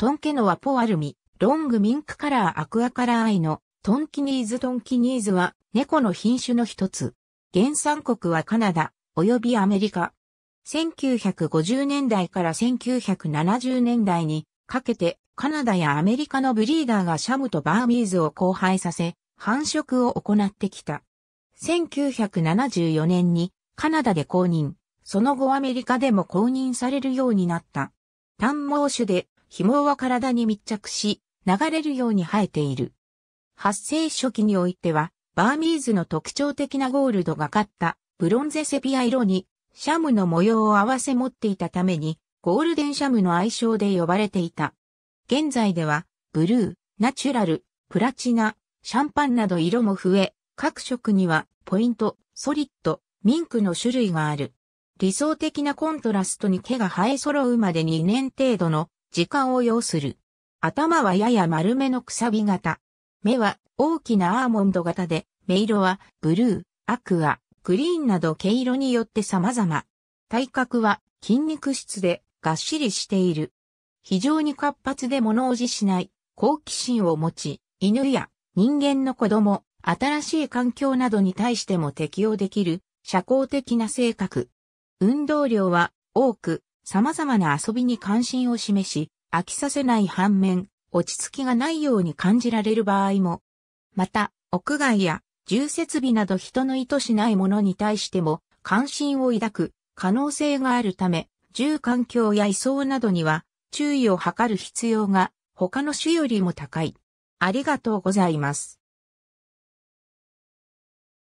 トンケノはポアルミ、ロングミンクカラーアクアカラーアイのトンキニーズトンキニーズは猫の品種の一つ。原産国はカナダ、及びアメリカ。1950年代から1970年代にかけてカナダやアメリカのブリーダーがシャムとバーミーズを交配させ繁殖を行ってきた。1974年にカナダで公認、その後アメリカでも公認されるようになった。単毛種で紐は体に密着し、流れるように生えている。発生初期においては、バーミーズの特徴的なゴールドがかったブロンゼセピア色にシャムの模様を合わせ持っていたために、ゴールデンシャムの愛称で呼ばれていた。現在では、ブルー、ナチュラル、プラチナ、シャンパンなど色も増え、各色にはポイント、ソリッド、ミンクの種類がある。理想的なコントラストに毛が生え揃うまでに2年程度の時間を要する。頭はやや丸めのくさび型。目は大きなアーモンド型で、目色はブルー、アクア、グリーンなど毛色によって様々。体格は筋肉質でがっしりしている。非常に活発で物おじしない、好奇心を持ち、犬や人間の子供、新しい環境などに対しても適応できる社交的な性格。運動量は多く、様々な遊びに関心を示し、飽きさせない反面、落ち着きがないように感じられる場合も。また、屋外や重設備など人の意図しないものに対しても関心を抱く可能性があるため、住環境や移送などには注意を図る必要が他の種よりも高い。ありがとうございます。